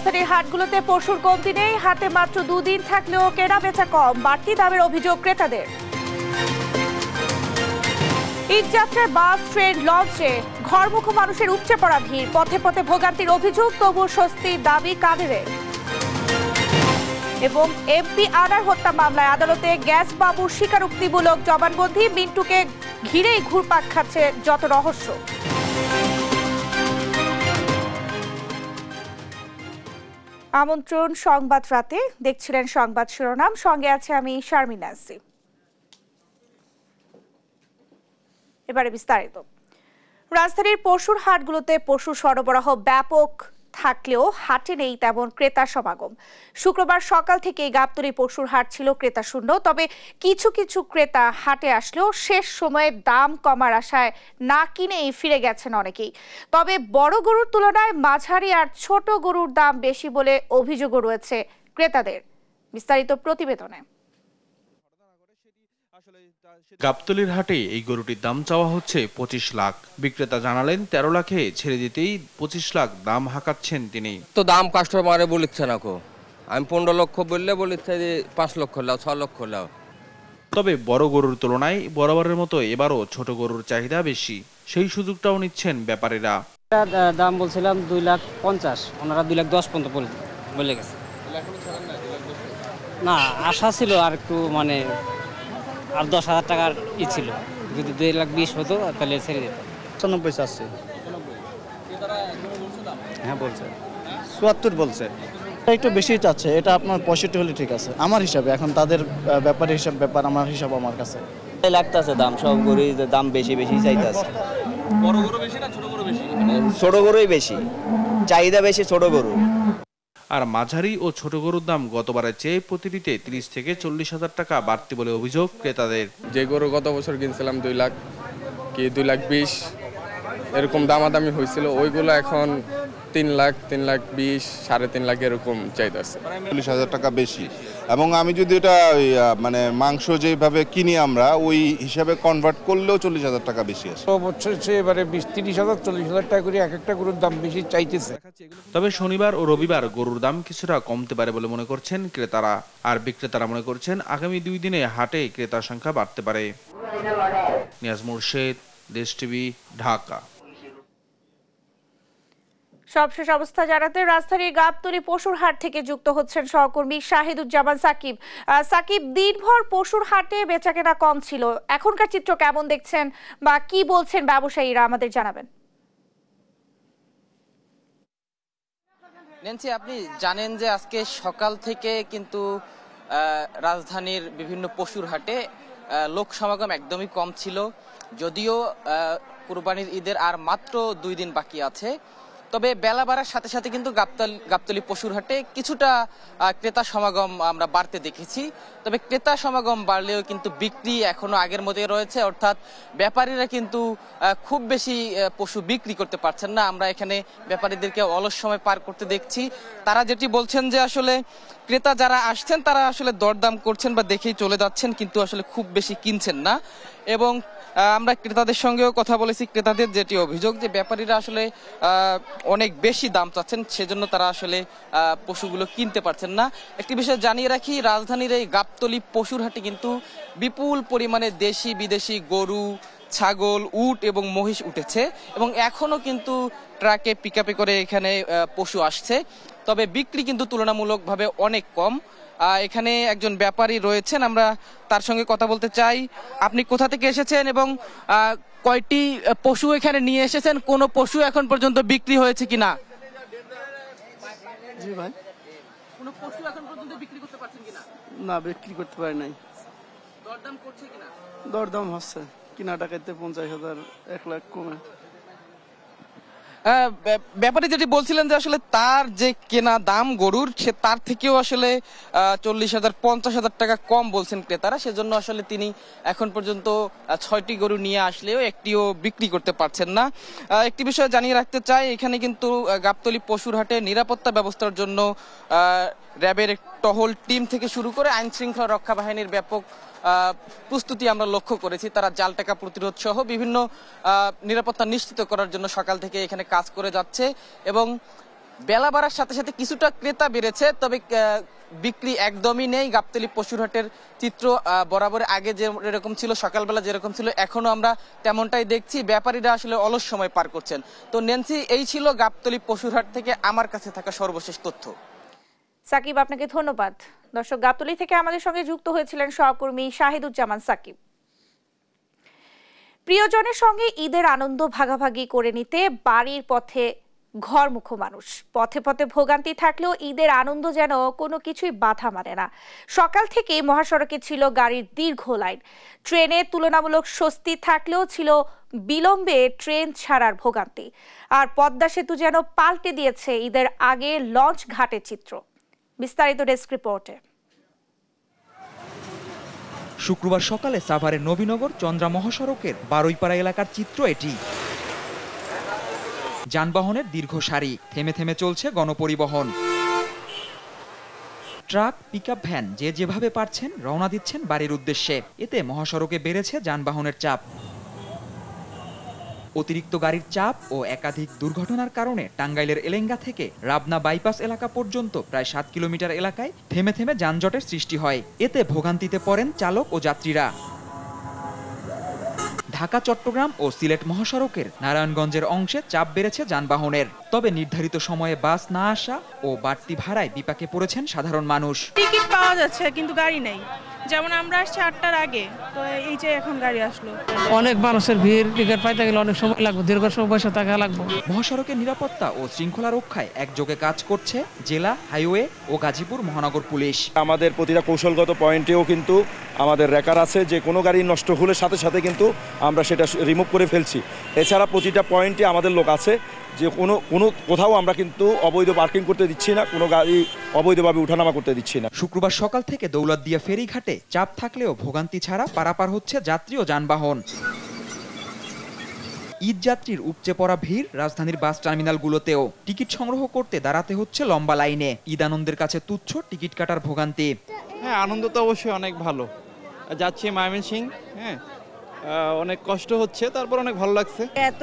রাজধানীর হাটগুলোতে পশুর কমতি নেই হাতে মাত্র দুদিন থাকলেও কেনা বেচা কম বাড়তি দামের অভিযোগ ক্রেতাদের ঈদযাত্রার বাস ট্রেন লঞ্চে ঘরমুখ মানুষের উপচে পড়া ভিড় পথে পথে ভোগান্তির অভিযোগ তবু স্বস্তির দাবি কাদের এবং এমপি আনার হত্যা মামলায় আদালতে গ্যাস বাবু স্বীকারোক্তিমূলক জবানবন্দি মিন্টুকে ঘিরেই ঘুরপাক খাচ্ছে যত রহস্য আমন্ত্রণ সংবাদ রাতে দেখছিলেন সংবাদ শিরোনাম সঙ্গে আছে আমি শারমিন এবারে বিস্তারিত রাজধানীর পশুর হাটগুলোতে পশু সরবরাহ ব্যাপক থাকলেও হাটে নেই তেমন ক্রেতা সমাগম শুক্রবার সকাল থেকে গাবতরী পশুর হাট ছিল ক্রেতা শূন্য তবে কিছু কিছু ক্রেতা হাটে আসলেও শেষ সময়ে দাম কমার আশায় না কিনেই ফিরে গেছেন অনেকেই তবে বড় গরুর তুলনায় মাঝারি আর ছোট গরুর দাম বেশি বলে অভিযোগও রয়েছে ক্রেতাদের বিস্তারিত প্রতিবেদনে গাবতলির হাটে এই গরুটির দাম চাওয়া হচ্ছে পঁচিশ লাখ বিক্রেতা জানালেন তেরো লাখে ছেড়ে দিতেই পঁচিশ লাখ দাম হাঁকাচ্ছেন তিনি তো দাম কাস্টমারে বলিচ্ছে না কো আমি পনেরো লক্ষ বললে বলিচ্ছে যে পাঁচ লক্ষ লাও ছ লক্ষ লাও তবে বড় গরুর তুলনায় বরাবরের মতো এবারও ছোট গরুর চাহিদা বেশি সেই সুযোগটাও নিচ্ছেন ব্যাপারীরা দাম বলছিলাম দুই লাখ পঞ্চাশ ওনারা দুই লাখ দশ পর্যন্ত বলে গেছে না আশা ছিল আর একটু মানে আর দশ হাজার টাকার ই ছিল যদি দুই লাখ বিশ হতো তাহলে ছেড়ে দিতাম পঁচানব্বই চাচ্ছে হ্যাঁ বলছে চুয়াত্তর বলছে একটু বেশি চাচ্ছে এটা আপনার পঁয়ষট্টি হলে ঠিক আছে আমার হিসাবে এখন তাদের ব্যাপারে হিসাব ব্যাপার আমার হিসাব আমার কাছে লাগতেছে দাম সব গরু দাম বেশি বেশি চাইতেছে ছোট গরুই বেশি চাহিদা বেশি ছোট গরু আর মাঝারি ও ছোট গরুর দাম গতবারের চেয়ে প্রতিটিতে তিরিশ থেকে চল্লিশ হাজার টাকা বাড়তি বলে অভিযোগ ক্রেতাদের যে গরু গত বছর কিনছিলাম দুই লাখ কি দুই লাখ বিশ এরকম দামাদামি হয়েছিল ওইগুলো এখন তিন লাখ তিন লাখ বিশ সাড়ে তিন লাখ এরকম আছে চল্লিশ হাজার টাকা বেশি এবং আমি যদি এটা মানে মাংস যেভাবে কিনি আমরা ওই হিসাবে কনভার্ট করলেও চল্লিশ হাজার টাকা বেশি আছে এবারে বিশ তিরিশ হাজার চল্লিশ হাজার টাকা করে এক একটা গরুর দাম বেশি চাইতেছে তবে শনিবার ও রবিবার গরুর দাম কিছুটা কমতে পারে বলে মনে করছেন ক্রেতারা আর বিক্রেতারা মনে করছেন আগামী দুই দিনে হাটে ক্রেতার সংখ্যা বাড়তে পারে নিয়াজ মুর্শেদ দেশ টিভি ঢাকা সবশেষ অবস্থা জানাতে রাজধানীর গাবতলী পশুর হাট থেকে যুক্ত হচ্ছেন সহকর্মী শাহিদুজ্জামান সাকিব সাকিব দিনভর পশুর হাটে বেচাকেনা কম ছিল এখনকার চিত্র কেমন দেখছেন বা কি বলছেন ব্যবসায়ীরা আমাদের জানাবেন নেন্সি আপনি জানেন যে আজকে সকাল থেকে কিন্তু রাজধানীর বিভিন্ন পশুর হাটে লোক সমাগম একদমই কম ছিল যদিও কুরবানির ঈদের আর মাত্র দুই দিন বাকি আছে তবে বেলা বাড়ার সাথে সাথে কিন্তু গাবতল গাবতলি পশুর হাটে কিছুটা ক্রেতা সমাগম আমরা বাড়তে দেখেছি তবে ক্রেতা সমাগম বাড়লেও কিন্তু বিক্রি এখনো আগের মতোই রয়েছে অর্থাৎ ব্যাপারীরা কিন্তু খুব বেশি পশু বিক্রি করতে পারছেন না আমরা এখানে ব্যাপারীদেরকে অলস সময় পার করতে দেখছি তারা যেটি বলছেন যে আসলে ক্রেতা যারা আসছেন তারা আসলে দরদাম করছেন বা দেখেই চলে যাচ্ছেন কিন্তু আসলে খুব বেশি কিনছেন না এবং আমরা ক্রেতাদের সঙ্গেও কথা বলেছি ক্রেতাদের যেটি অভিযোগ যে ব্যাপারীরা আসলে অনেক বেশি দাম চাচ্ছেন সেজন্য তারা আসলে পশুগুলো কিনতে পারছেন না একটি বিষয় জানিয়ে রাখি রাজধানীর এই গাবতলি পশুর হাটে কিন্তু বিপুল পরিমাণে দেশি বিদেশি গরু ছাগল উট এবং মহিষ উঠেছে এবং এখনও কিন্তু ট্রাকে পিক করে এখানে পশু আসছে তবে বিক্রি কিন্তু তুলনামূলকভাবে অনেক কম এখানে একজন ব্যাপারী রয়েছেন আমরা তার সঙ্গে কথা বলতে চাই আপনি কোথা থেকে এসেছেন এবং কয়টি পশু এখানে নিয়ে এসেছেন কোনো পশু এখন পর্যন্ত বিক্রি হয়েছে কি না জি ভাই বিক্রি করতে না বিক্রি করতে পারি নাই দরদাম কি না দরদাম হচ্ছে কিনা টাকাতে পঞ্চাশ হাজার এক লাখ কমে ব্যাপারে যেটি বলছিলেন যে আসলে তার যে কেনা দাম গরুর সে তার থেকেও আসলে চল্লিশ হাজার পঞ্চাশ হাজার টাকা কম বলছেন ক্রেতারা সেজন্য আসলে তিনি এখন পর্যন্ত ছয়টি গরু নিয়ে আসলেও একটিও বিক্রি করতে পারছেন না একটি বিষয় জানিয়ে রাখতে চাই এখানে কিন্তু গাবতলি পশুর হাটে নিরাপত্তা ব্যবস্থার জন্য র্যাবের টহল টিম থেকে শুরু করে আইন শৃঙ্খলা রক্ষা বাহিনীর ব্যাপক প্রস্তুতি আমরা লক্ষ্য করেছি তারা জাল টাকা প্রতিরোধ সহ বিভিন্ন নিরাপত্তা নিশ্চিত করার জন্য সকাল থেকে এখানে কাজ করে যাচ্ছে এবং বেলা বাড়ার সাথে সাথে কিছুটা ক্রেতা বেড়েছে তবে বিক্রি একদমই নেই গাবতলি পশুরহাটের চিত্র বরাবর আগে যেরকম ছিল সকালবেলা যেরকম ছিল এখনও আমরা তেমনটাই দেখছি ব্যাপারীরা আসলে অলস সময় পার করছেন তো নেন্সি এই ছিল গাবতলি পশুরহাট থেকে আমার কাছে থাকা সর্বশেষ তথ্য সাকিব আপনাকে ধন্যবাদ দর্শক গাবতলী থেকে আমাদের সঙ্গে যুক্ত হয়েছিলেন সহকর্মী শাহিদুজ্জামান সাকিব প্রিয়জনের সঙ্গে ঈদের আনন্দ ভাগাভাগি করে নিতে বাড়ির পথে ঘরমুখ মানুষ পথে পথে ভোগান্তি থাকলেও ঈদের আনন্দ যেন কোনো কিছুই বাধা মানে না সকাল থেকে মহাসড়কে ছিল গাড়ির দীর্ঘ লাইন ট্রেনে তুলনামূলক স্বস্তি থাকলেও ছিল বিলম্বে ট্রেন ছাড়ার ভোগান্তি আর পদ্মা সেতু যেন পাল্টে দিয়েছে ঈদের আগে লঞ্চ ঘাটের চিত্র বিস্তারিত ডেস্ক রিপোর্টে শুক্রবার সকালে সাভারের নবীনগর চন্দ্রা মহাসড়কের বারুইপাড়া এলাকার চিত্র এটি যানবাহনের দীর্ঘ সারি থেমে থেমে চলছে গণপরিবহন ট্রাক পিকআপ ভ্যান যে যেভাবে পারছেন রওনা দিচ্ছেন বাড়ির উদ্দেশ্যে এতে মহাসড়কে বেড়েছে যানবাহনের চাপ অতিরিক্ত গাড়ির চাপ ও একাধিক দুর্ঘটনার কারণে টাঙ্গাইলের এলেঙ্গা থেকে রাবনা বাইপাস এলাকা পর্যন্ত প্রায় সাত কিলোমিটার এলাকায় থেমে থেমে যানজটের সৃষ্টি হয় এতে ভোগান্তিতে পড়েন চালক ও যাত্রীরা ঢাকা চট্টগ্রাম ও সিলেট মহাসড়কের নারায়ণগঞ্জের অংশে চাপ বেড়েছে যানবাহনের তবে নির্ধারিত সময়ে বাস না আসা ও বাড়তি ভাড়ায় বিপাকে পড়েছেন সাধারণ মানুষ টিকিট পাওয়া যাচ্ছে কিন্তু গাড়ি নেই যেমন আমরা আসছি আটটার আগে তো এই যে এখন গাড়ি আসলো অনেক মানুষের ভিড় টিকিট পাইতে অনেক সময় লাগবে দীর্ঘ সময় বসে থাকা লাগবে মহাসড়কের নিরাপত্তা ও শৃঙ্খলা রক্ষায় একযোগে কাজ করছে জেলা হাইওয়ে ও গাজীপুর মহানগর পুলিশ আমাদের প্রতিটা কৌশলগত পয়েন্টেও কিন্তু আমাদের রেকার আছে যে কোনো গাড়ি নষ্ট হলে সাথে সাথে কিন্তু আমরা সেটা রিমুভ করে ফেলছি এছাড়া প্রতিটা পয়েন্টে আমাদের লোক আছে যে কোনো কোনো কোথাও আমরা কিন্তু অবৈধ পার্কিং করতে দিচ্ছি না কোনো গাড়ি অবৈধভাবে উঠানামা করতে দিচ্ছি না শুক্রবার সকাল থেকে ফেরি ফেরিঘাটে চাপ থাকলেও ভোগান্তি ছাড়া পারাপার হচ্ছে যাত্রী ও যানবাহন ঈদযাত্রীর উপচে পড়া ভিড় রাজধানীর বাস টার্মিনালগুলোতেও টিকিট সংগ্রহ করতে দাঁড়াতে হচ্ছে লম্বা লাইনে ঈদ আনন্দের কাছে তুচ্ছ টিকিট কাটার ভোগান্তি হ্যাঁ আনন্দ তো অবশ্যই অনেক ভালো যাচ্ছি ময়মনসিং হ্যাঁ অনেক কষ্ট হচ্ছে তারপর অনেক ভালো লাগছে এত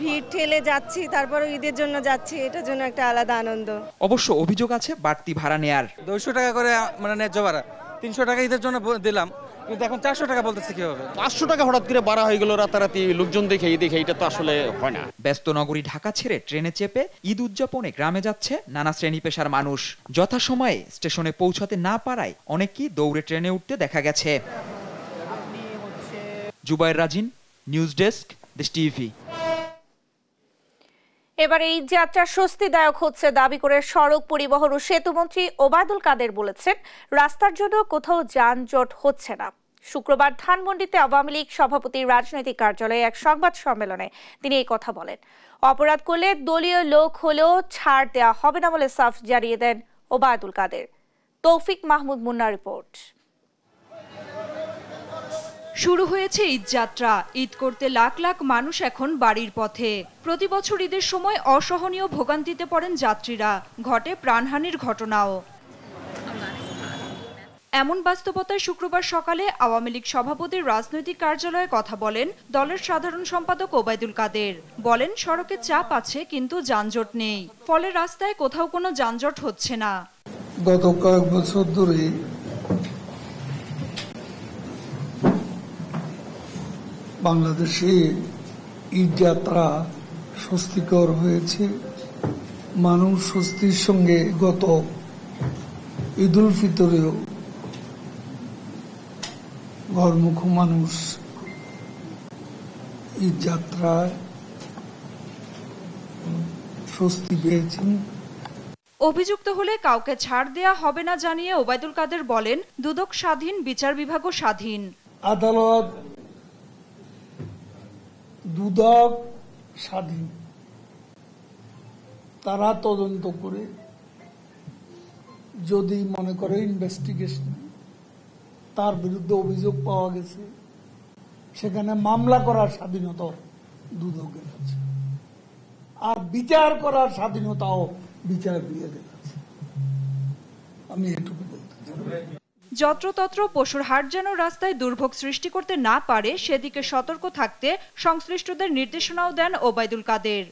ভিড় ঠেলে যাচ্ছি তারপর ঈদের জন্য যাচ্ছি এটার জন্য একটা আলাদা আনন্দ অবশ্য অভিযোগ আছে বাড়তি ভাড়া নেয়ার দুইশো টাকা করে মানে ন্যায্য ভাড়া তিনশো টাকা ঈদের জন্য ব- দিলাম কিন্তু এখন চারশো টাকা বলতেছে কি হবে পাঁচশো টাকা হঠাৎ করে বাড়া হয়ে গেল রাতারাতি লোকজন দেখে এই দেখে এটা তো আসলে হয় না ব্যস্ত নগরী ঢাকা ছেড়ে ট্রেনে চেপে ঈদ উদযাপনে গ্রামে যাচ্ছে নানা শ্রেণী পেশার মানুষ যথাসময়ে স্টেশনে পৌঁছাতে না পারায় অনেকেই দৌড়ে ট্রেনে উঠতে দেখা গেছে Zubair Rajin news desk Desh TV এবার এই যাত্রা স্বস্তিদায়ক হচ্ছে দাবি করে সড়ক পরিবহন ও সেতুমন্ত্রী ওবায়দুল কাদের বলেছেন রাস্তার জন্য কোথাও যানজট হচ্ছে না শুক্রবার ধানমন্ডিতে আওয়ামী লীগ সভাপতির রাজনৈতিক কার্যালয়ে এক সংবাদ সম্মেলনে তিনি এই কথা বলেন অপরাধ করলে দলীয় লোক হলেও ছাড় দেওয়া হবে না বলে সাফ জানিয়ে দেন ওবায়দুল কাদের তৌফিক মাহমুদ মুন্না রিপোর্ট শুরু হয়েছে ঈদযাত্রা ঈদ করতে লাখ লাখ মানুষ এখন বাড়ির পথে প্রতি বছর ঈদের সময় অসহনীয় ভোগান্তিতে পড়েন যাত্রীরা ঘটে প্রাণহানির ঘটনাও এমন বাস্তবতায় শুক্রবার সকালে আওয়ামী লীগ সভাপতির রাজনৈতিক কার্যালয়ে কথা বলেন দলের সাধারণ সম্পাদক ওবায়দুল কাদের বলেন সড়কে চাপ আছে কিন্তু যানজট নেই ফলে রাস্তায় কোথাও কোনো যানজট হচ্ছে না গত কয়েক বছর ধরে বাংলাদেশে ঈদযাত্রা স্বস্তিকর হয়েছে মানুষ স্বস্তির সঙ্গে গত ঈদুল ফিতরেও ঘরমুখ মানুষ ঈদ যাত্রায় স্বস্তি পেয়েছেন অভিযুক্ত হলে কাউকে ছাড় দেয়া হবে না জানিয়ে ওবায়দুল কাদের বলেন দুদক স্বাধীন বিচার বিভাগও স্বাধীন আদালত দুদক স্বাধীন তারা তদন্ত করে যদি মনে করে ইনভেস্টিগেশন তার বিরুদ্ধে অভিযোগ পাওয়া গেছে সেখানে মামলা করার স্বাধীনতা দুদকের আছে আর বিচার করার স্বাধীনতাও বিচার বিয়ে আছে আমি এটুকু বলতে চাই যত্রতত্র পশুর হাট যেন রাস্তায় দুর্ভোগ সৃষ্টি করতে না পারে সেদিকে সতর্ক থাকতে সংশ্লিষ্টদের নির্দেশনাও দেন ওবায়দুল কাদের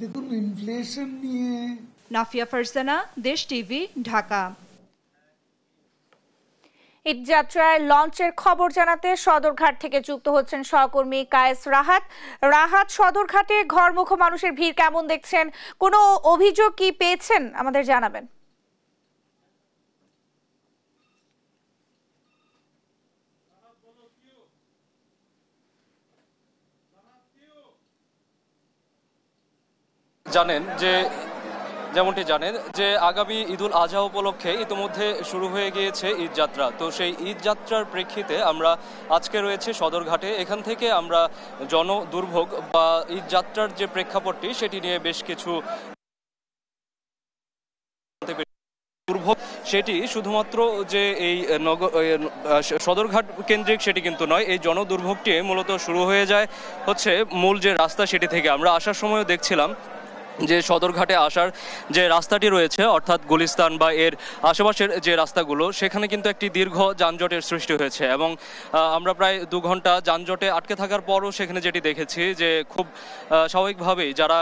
দেখুন ইনফ্লেশন নিয়ে নাফিয়া ফারসানা দেশ টিভি ঢাকা ঈদযাত্রায় লঞ্চের খবর জানাতে সদরঘাট থেকে যুক্ত হচ্ছেন সহকর্মী কায়েস রাহাত রাহাত সদরঘাটে ঘরমুখ মানুষের ভিড় কেমন দেখছেন কোনো অভিযোগ কি পেয়েছেন আমাদের জানাবেন জানেন যে যেমনটি জানেন যে আগামী ঈদুল আজহা উপলক্ষে ইতিমধ্যে শুরু হয়ে গিয়েছে ঈদযাত্রা তো সেই ঈদযাত্রার প্রেক্ষিতে আমরা আজকে রয়েছে সদরঘাটে এখান থেকে আমরা জন দুর্ভোগ বা ঈদযাত্রার যে প্রেক্ষাপটটি সেটি নিয়ে বেশ কিছু দুর্ভোগ সেটি শুধুমাত্র যে এই নগর সদরঘাট কেন্দ্রিক সেটি কিন্তু নয় এই জনদুর্ভোগটি মূলত শুরু হয়ে যায় হচ্ছে মূল যে রাস্তা সেটি থেকে আমরা আসার সময়ও দেখছিলাম যে সদরঘাটে আসার যে রাস্তাটি রয়েছে অর্থাৎ গুলিস্তান বা এর আশেপাশের যে রাস্তাগুলো সেখানে কিন্তু একটি দীর্ঘ যানজটের সৃষ্টি হয়েছে এবং আমরা প্রায় দু ঘন্টা যানজটে আটকে থাকার পরও সেখানে যেটি দেখেছি যে খুব স্বাভাবিকভাবেই যারা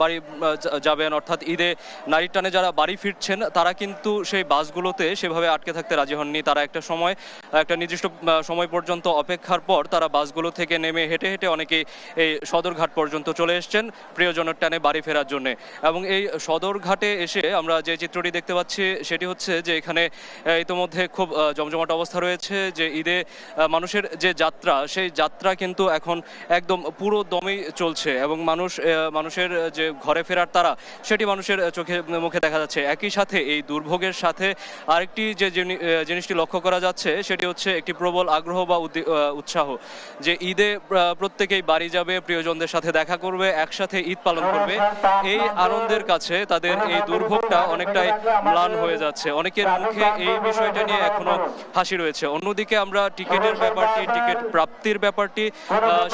বাড়ি যাবেন অর্থাৎ ঈদে নারীর টানে যারা বাড়ি ফিরছেন তারা কিন্তু সেই বাসগুলোতে সেভাবে আটকে থাকতে রাজি হননি তারা একটা সময় একটা নির্দিষ্ট সময় পর্যন্ত অপেক্ষার পর তারা বাসগুলো থেকে নেমে হেঁটে হেঁটে অনেকে এই সদরঘাট পর্যন্ত চলে এসছেন প্রিয়জনের টানে বাড়ি ফেরার জন্য এবং এই সদরঘাটে এসে আমরা যে চিত্রটি দেখতে পাচ্ছি সেটি হচ্ছে যে এখানে ইতোমধ্যে খুব জমজমাট অবস্থা রয়েছে যে ঈদে মানুষের যে যাত্রা সেই যাত্রা কিন্তু এখন একদম পুরো দমেই চলছে এবং মানুষ মানুষের যে ঘরে ফেরার তারা সেটি মানুষের চোখে মুখে দেখা যাচ্ছে একই সাথে এই দুর্ভোগের সাথে আরেকটি যে জিনিসটি লক্ষ্য করা যাচ্ছে সেটি হচ্ছে একটি প্রবল আগ্রহ বা উৎসাহ যে ঈদে প্রত্যেকেই বাড়ি যাবে প্রিয়জনদের সাথে দেখা করবে একসাথে ঈদ পালন করবে এই আনন্দের কাছে তাদের এই দুর্ভোগটা অনেকটাই ম্লান হয়ে যাচ্ছে অনেকের মুখে এই বিষয়টা নিয়ে এখনো হাসি রয়েছে অন্যদিকে আমরা টিকিটের ব্যাপারটি টিকিট প্রাপ্তির ব্যাপারটি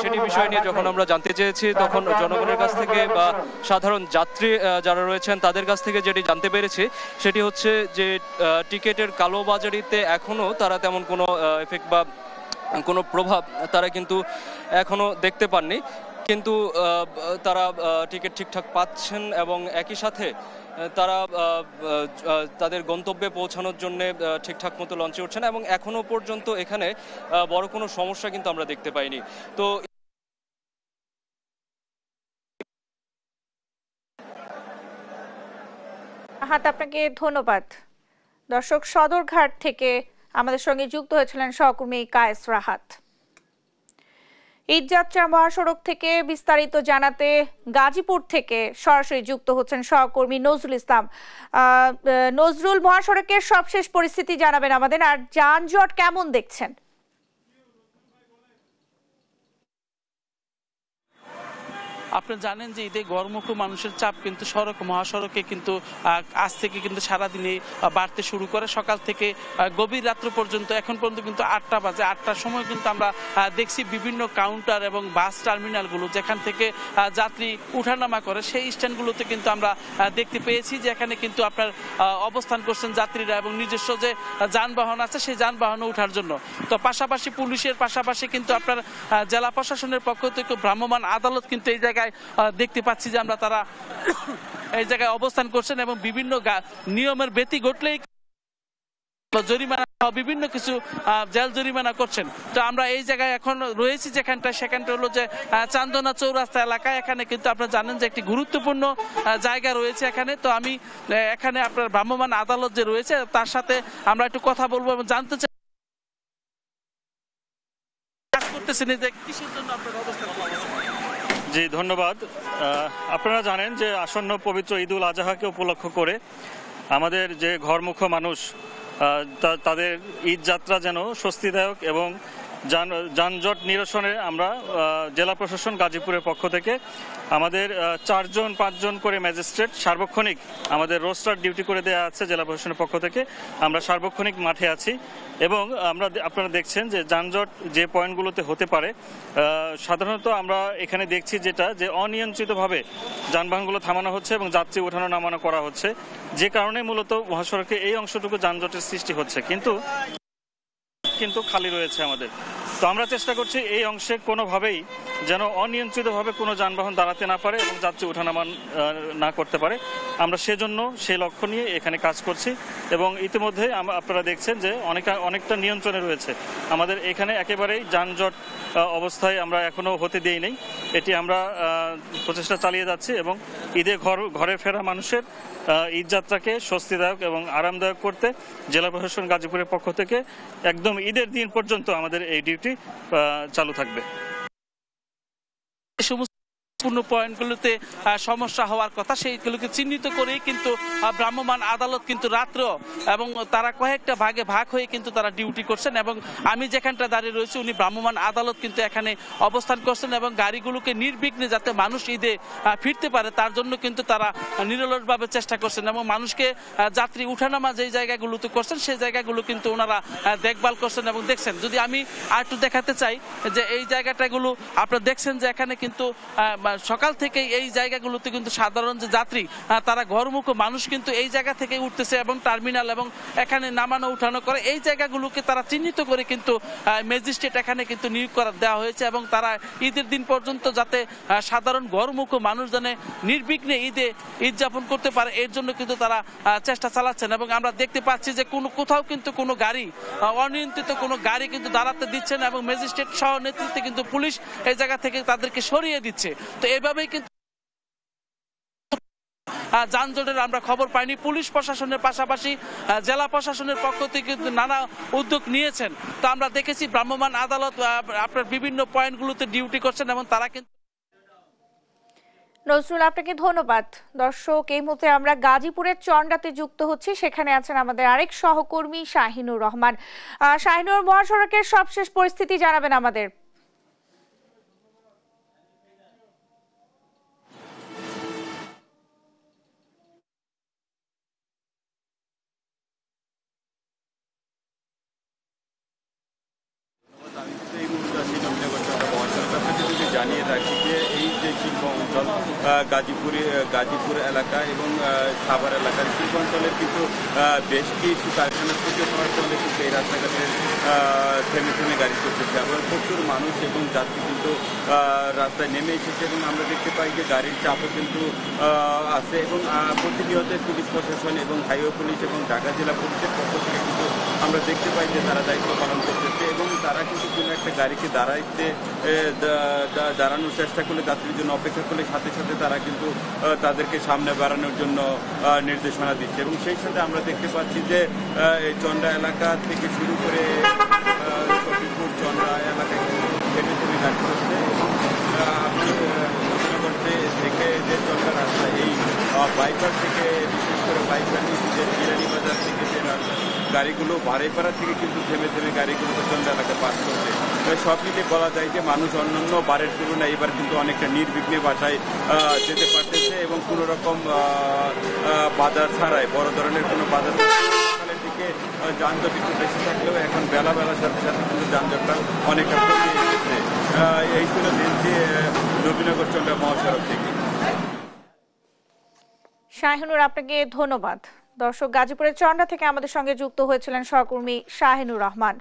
সেটি বিষয় নিয়ে যখন আমরা জানতে চেয়েছি তখন জনগণের কাছ থেকে বা সাধারণ যাত্রী যারা রয়েছেন তাদের কাছ থেকে যেটি জানতে পেরেছি সেটি হচ্ছে যে টিকিটের কালোবাজারিতে এখনও তারা তেমন কোনো এফেক্ট বা কোনো প্রভাব তারা কিন্তু এখনও দেখতে পাননি কিন্তু তারা টিকিট ঠিকঠাক পাচ্ছেন এবং একই সাথে তারা তাদের গন্তব্যে পৌঁছানোর জন্য ঠিকঠাক মতো লঞ্চে উঠছেন এবং এখনো পর্যন্ত এখানে বড় কোনো সমস্যা কিন্তু আমরা দেখতে পাইনি তো হাত আপনাকে ধন্যবাদ দর্শক সদরঘাট থেকে আমাদের সঙ্গে যুক্ত হয়েছিলেন সহকর্মী কায়েস রাহাত ঈদযাত্রা মহাসড়ক থেকে বিস্তারিত জানাতে গাজীপুর থেকে সরাসরি যুক্ত হচ্ছেন সহকর্মী নজরুল ইসলাম নজরুল মহাসড়কের সবশেষ পরিস্থিতি জানাবেন আমাদের আর যানজট কেমন দেখছেন আপনি জানেন যে ঈদে গড়মুখ মানুষের চাপ কিন্তু সড়ক মহাসড়কে কিন্তু আজ থেকে কিন্তু সারাদিনে বাড়তে শুরু করে সকাল থেকে গভীর রাত্র পর্যন্ত এখন পর্যন্ত কিন্তু আটটা বাজে আটটার সময় কিন্তু আমরা দেখছি বিভিন্ন কাউন্টার এবং বাস টার্মিনালগুলো যেখান থেকে যাত্রী উঠানামা করে সেই স্ট্যান্ডগুলোতে কিন্তু আমরা দেখতে পেয়েছি যে এখানে কিন্তু আপনার অবস্থান করছেন যাত্রীরা এবং নিজস্ব যে যানবাহন আছে সেই যানবাহনে ওঠার জন্য তো পাশাপাশি পুলিশের পাশাপাশি কিন্তু আপনার জেলা প্রশাসনের পক্ষ থেকে ভ্রাম্যমান আদালত কিন্তু এই জায়গায় জায়গায় দেখতে পাচ্ছি যে আমরা তারা এই জায়গায় অবস্থান করছেন এবং বিভিন্ন নিয়মের ব্যতি ঘটলেই জরিমানা বিভিন্ন কিছু জেল জরিমানা করছেন তো আমরা এই জায়গায় এখন রয়েছি যেখানটা সেখানটা হলো যে চান্দনা চৌরাস্তা এলাকায় এখানে কিন্তু আপনারা জানেন যে একটি গুরুত্বপূর্ণ জায়গা রয়েছে এখানে তো আমি এখানে আপনার ভ্রাম্যমান আদালত যে রয়েছে তার সাথে আমরা একটু কথা বলবো এবং জানতে চাই কাজ করতেছেন যে কিসের জন্য আপনার অবস্থা জি ধন্যবাদ আপনারা জানেন যে আসন্ন পবিত্র ঈদুল আজহাকে উপলক্ষ করে আমাদের যে ঘরমুখ মানুষ তাদের ঈদ যাত্রা যেন স্বস্তিদায়ক এবং যানজট নিরসনে আমরা জেলা প্রশাসন গাজীপুরের পক্ষ থেকে আমাদের চারজন পাঁচজন করে ম্যাজিস্ট্রেট সার্বক্ষণিক আমাদের রোস্টার ডিউটি করে দেওয়া আছে জেলা প্রশাসনের পক্ষ থেকে আমরা সার্বক্ষণিক মাঠে আছি এবং আমরা আপনারা দেখছেন যে যানজট যে পয়েন্টগুলোতে হতে পারে সাধারণত আমরা এখানে দেখছি যেটা যে অনিয়ন্ত্রিতভাবে যানবাহনগুলো থামানো হচ্ছে এবং যাত্রী ওঠানো নামানো করা হচ্ছে যে কারণে মূলত মহাসড়কে এই অংশটুকু যানজটের সৃষ্টি হচ্ছে কিন্তু কিন্তু খালি রয়েছে আমাদের তো আমরা চেষ্টা করছি এই অংশে কোনোভাবেই যেন অনিয়ন্ত্রিতভাবে কোনো যানবাহন দাঁড়াতে না পারে এবং যাত্রী উঠানামান না করতে পারে আমরা সেজন্য সেই লক্ষ্য নিয়ে এখানে কাজ করছি এবং ইতিমধ্যে আপনারা দেখছেন যে অনেক অনেকটা নিয়ন্ত্রণে রয়েছে আমাদের এখানে একেবারেই যানজট অবস্থায় আমরা এখনও হতে দিই নেই এটি আমরা প্রচেষ্টা চালিয়ে যাচ্ছি এবং ঈদে ঘর ঘরে ফেরা মানুষের ঈদ যাত্রাকে স্বস্তিদায়ক এবং আরামদায়ক করতে জেলা প্রশাসন গাজীপুরের পক্ষ থেকে একদম ঈদের দিন পর্যন্ত আমাদের এই ডিউটি চালু থাকবে গুরুত্বপূর্ণ পয়েন্টগুলোতে সমস্যা হওয়ার কথা সেইগুলোকে চিহ্নিত করেই কিন্তু ভ্রাম্যমান আদালত কিন্তু রাত্র এবং তারা কয়েকটা ভাগে ভাগ হয়ে কিন্তু তারা ডিউটি করছেন এবং আমি যেখানটা দাঁড়িয়ে রয়েছি উনি ভ্রাম্যমান আদালত কিন্তু এখানে অবস্থান করছেন এবং গাড়িগুলোকে নির্বিঘ্নে যাতে মানুষ ঈদে ফিরতে পারে তার জন্য কিন্তু তারা নিরলসভাবে চেষ্টা করছেন এবং মানুষকে যাত্রী উঠানামা যেই জায়গাগুলোতে করছেন সেই জায়গাগুলো কিন্তু ওনারা দেখভাল করছেন এবং দেখছেন যদি আমি আর একটু দেখাতে চাই যে এই জায়গাটাগুলো আপনারা দেখছেন যে এখানে কিন্তু সকাল থেকে এই জায়গাগুলোতে কিন্তু সাধারণ যে যাত্রী তারা ঘরমুখ মানুষ কিন্তু এই জায়গা থেকে উঠতেছে এবং টার্মিনাল এবং এখানে নামানো উঠানো করে এই জায়গাগুলোকে তারা চিহ্নিত করে কিন্তু ম্যাজিস্ট্রেট এখানে কিন্তু নিয়োগ করা দেওয়া হয়েছে এবং তারা ঈদের দিন পর্যন্ত যাতে সাধারণ ঘরমুখ মানুষ যেন নির্বিঘ্নে ঈদে ঈদ যাপন করতে পারে এর জন্য কিন্তু তারা চেষ্টা চালাচ্ছেন এবং আমরা দেখতে পাচ্ছি যে কোনো কোথাও কিন্তু কোনো গাড়ি অনিয়ন্ত্রিত কোনো গাড়ি কিন্তু দাঁড়াতে দিচ্ছে না এবং ম্যাজিস্ট্রেট সহ নেতৃত্বে কিন্তু পুলিশ এই জায়গা থেকে তাদেরকে সরিয়ে দিচ্ছে তো এভাবেই কিন্তু যানজটের আমরা খবর পাইনি পুলিশ প্রশাসনের পাশাপাশি জেলা প্রশাসনের পক্ষ থেকে কিন্তু নানা উদ্যোগ নিয়েছেন তো আমরা দেখেছি ভ্রাম্যমান আদালত আপনার বিভিন্ন পয়েন্টগুলোতে ডিউটি করছেন এবং তারা কিন্তু নজরুল আপনাকে ধন্যবাদ দর্শক এই মুহূর্তে আমরা গাজীপুরের চন্ডাতে যুক্ত হচ্ছি সেখানে আছেন আমাদের আরেক সহকর্মী শাহিনুর রহমান শাহিনুর মহাসড়কের সবশেষ পরিস্থিতি জানাবেন আমাদের যানজটে পড়ার ফলে কিন্তু এই রাস্তাঘাটে থেমে থেমে গাড়ি চলতেছে এবং প্রচুর মানুষ এবং যাত্রী কিন্তু রাস্তায় নেমে এসেছে এবং আমরা দেখতে পাই যে গাড়ির চাপও কিন্তু আছে এবং প্রতিনিয়ত পুলিশ প্রশাসন এবং হাইওয়ে পুলিশ এবং ঢাকা জেলা পুলিশের পক্ষ থেকে কিন্তু আমরা দেখতে পাই যে তারা দায়িত্ব পালন করতেছে এবং তারা কিন্তু কোনো একটা গাড়িকে দাঁড়াইতে দাঁড়ানোর চেষ্টা করলে যাত্রীর জন্য অপেক্ষা করলে সাথে সাথে তারা কিন্তু তাদেরকে সামনে বাড়ানোর জন্য নির্দেশনা দিচ্ছে এবং সেই সাথে আমরা দেখতে পাচ্ছি যে এই চন্ডা এলাকা থেকে শুরু করে সফিপুর চন্ডা এলাকায় হেঁটে থেমে করছে আপনি দেখে যে চন্ডা রাস্তা এই বাইপাস থেকে করে বাইক রাখি বিরানি বাজার থেকে যে গাড়িগুলো ভাড়াইপাড়া থেকে কিন্তু থেমে থেমে গাড়িগুলো প্রচণ্ড এলাকায় পাস করছে সব মিলে বলা যায় যে মানুষ অন্যান্য বারের তুলনায় এবার কিন্তু অনেকটা নির্বিঘ্নে বাসায় যেতে পারতেছে এবং কোনো রকম বাজার ছাড়াই বড় ধরনের কোনো বাজার দিকে যানজট একটু বেশি থাকলেও এখন বেলা বেলা সাথে সাথে কিন্তু যানজটটা অনেকটা কমে এসেছে এই ছিল দিন যে নবীনগর চন্দ্রা মহাসড়ক থেকে শাহিনুর আপনাকে ধন্যবাদ দর্শক গাজীপুরের চন্ডা থেকে আমাদের সঙ্গে যুক্ত হয়েছিলেন সহকর্মী শাহিনুর রহমান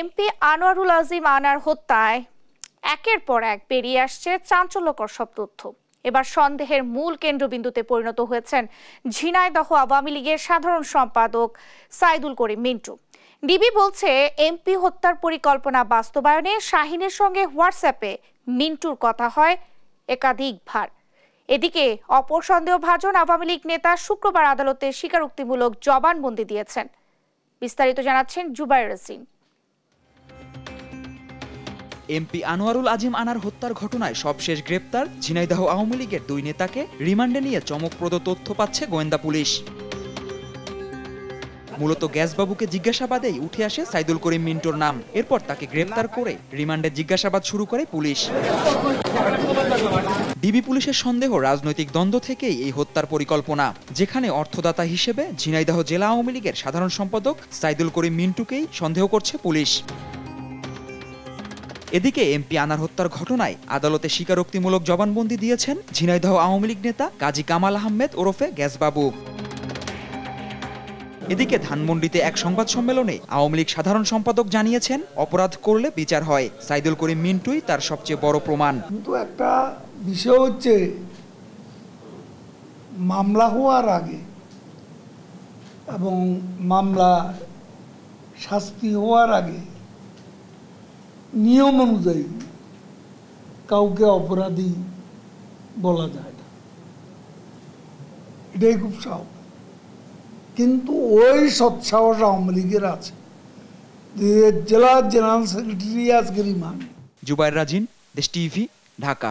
এমপি আনোয়ারুল আজিম আনার হত্যায় একের পর এক বেরিয়ে আসছে চাঞ্চল্যকর সব তথ্য এবার সন্দেহের মূল কেন্দ্রবিন্দুতে পরিণত হয়েছেন ঝিনাইদহ আওয়ামী লীগের সাধারণ সম্পাদক সাইদুল করিম মিন্টু ডিবি বলছে এমপি হত্যার পরিকল্পনা বাস্তবায়নে শাহিনের সঙ্গে হোয়াটসঅ্যাপে মিন্টুর কথা হয় ভার এদিকে অপর সন্দেহভাজন আওয়ামী লীগ নেতা শুক্রবার আদালতে স্বীকারোক্তিমূলক জবানবন্দি দিয়েছেন বিস্তারিত জানাচ্ছেন জুবাইর সিং এমপি আনোয়ারুল আজিম আনার হত্যার ঘটনায় সবশেষ গ্রেপ্তার ঝিনাইদহ আওয়ামী লীগের দুই নেতাকে রিমান্ডে নিয়ে চমকপ্রদ তথ্য পাচ্ছে গোয়েন্দা পুলিশ মূলত গ্যাসবাবুকে জিজ্ঞাসাবাদেই উঠে আসে সাইদুল করিম মিন্টোর নাম এরপর তাকে গ্রেপ্তার করে রিমান্ডে জিজ্ঞাসাবাদ শুরু করে পুলিশ ডিবি পুলিশের সন্দেহ রাজনৈতিক দ্বন্দ্ব থেকেই এই হত্যার পরিকল্পনা যেখানে অর্থদাতা হিসেবে ঝিনাইদহ জেলা আওয়ামী লীগের সাধারণ সম্পাদক সাইদুল করিম মিন্টুকেই সন্দেহ করছে পুলিশ এদিকে এমপি আনার হত্যার ঘটনায় আদালতে স্বীকারোক্তিমূলক জবানবন্দি দিয়েছেন ঝিনাইদহ আওয়ামী লীগ নেতা কাজী কামাল আহমেদ ওরফে গ্যাসবাবু এদিকে ধানমন্ডিতে এক সংবাদ সম্মেলনে আওয়ামী লীগ সাধারণ সম্পাদক জানিয়েছেন অপরাধ করলে বিচার হয় সাইদুল করিম মিন্টুই তার সবচেয়ে বড় প্রমাণ কিন্তু একটা বিষয় হচ্ছে মামলা হওয়ার আগে এবং মামলা শাস্তি হওয়ার আগে নিয়ম অনুযায়ী কাউকে অপরাধী বলা যায় না এটাই খুব স্বাভাবিক কিন্তু ওই সৎসাহস আওয়ামী লীগের আছে জেলা জেনারেল সেক্রেটারি আজকের ইমান জুবাইর রাজিন দেশ টিভি ঢাকা